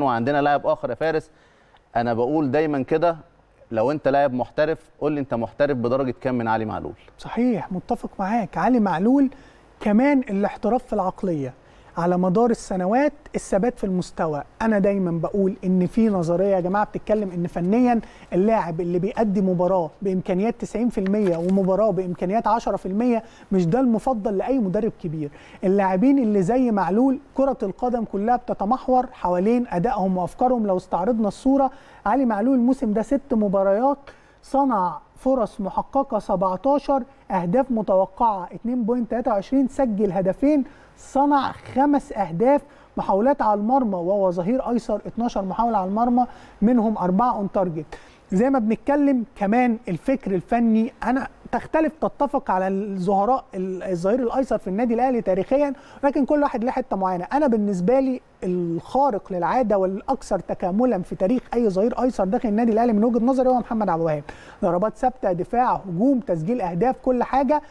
وعندنا لاعب اخر يا فارس انا بقول دايما كده لو انت لاعب محترف قول لي انت محترف بدرجه كام من علي معلول صحيح متفق معاك علي معلول كمان الاحتراف في العقليه على مدار السنوات الثبات في المستوى انا دايما بقول ان في نظريه يا جماعه بتتكلم ان فنيا اللاعب اللي بيأدي مباراه بامكانيات 90% ومباراه بامكانيات 10% مش ده المفضل لاي مدرب كبير اللاعبين اللي زي معلول كره القدم كلها بتتمحور حوالين ادائهم وافكارهم لو استعرضنا الصوره علي معلول الموسم ده ست مباريات صنع فرص محققه 17 اهداف متوقعه 2.23 سجل هدفين صنع خمس اهداف محاولات على المرمى وهو ظهير ايسر 12 محاوله على المرمى منهم اربعه اون تارجت زي ما بنتكلم كمان الفكر الفني انا تختلف تتفق على الظهراء الظهير الايسر في النادي الاهلي تاريخيا لكن كل واحد له حته معينه انا بالنسبه لي الخارق للعاده والاكثر تكاملا في تاريخ اي ظهير ايسر داخل النادي الاهلي من وجهه نظري هو محمد عبد الوهاب ضربات ثابته دفاع هجوم تسجيل اهداف كل حاجه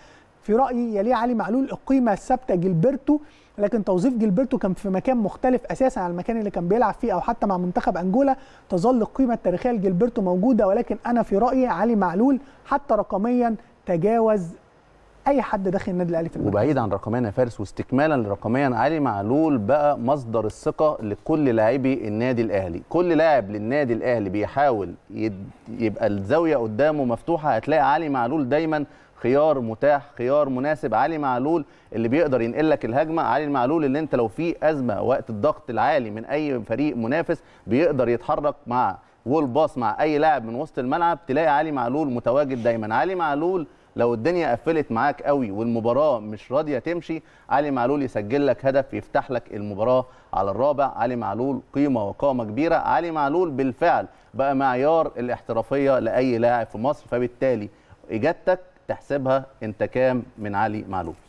في رايي يليه علي معلول القيمه الثابته جيلبرتو لكن توظيف جيلبرتو كان في مكان مختلف اساسا عن المكان اللي كان بيلعب فيه او حتى مع منتخب انجولا تظل القيمه التاريخيه لجيلبرتو موجوده ولكن انا في رايي علي معلول حتى رقميا تجاوز اي حد داخل النادي الاهلي في المركز وبعيد عن رقميا يا فارس واستكمالا لرقميا علي معلول بقى مصدر الثقه لكل لاعبي النادي الاهلي كل لاعب للنادي الاهلي بيحاول يبقى الزاويه قدامه مفتوحه هتلاقي علي معلول دايما خيار متاح خيار مناسب علي معلول اللي بيقدر ينقل لك الهجمه علي معلول اللي انت لو في ازمه وقت الضغط العالي من اي فريق منافس بيقدر يتحرك مع وول باص مع اي لاعب من وسط الملعب تلاقي علي معلول متواجد دايما علي معلول لو الدنيا قفلت معاك قوي والمباراه مش راضيه تمشي علي معلول يسجل لك هدف يفتح لك المباراه على الرابع علي معلول قيمه وقامه كبيره علي معلول بالفعل بقى معيار الاحترافيه لاي لاعب في مصر فبالتالي اجابتك تحسبها انت كام من علي معلول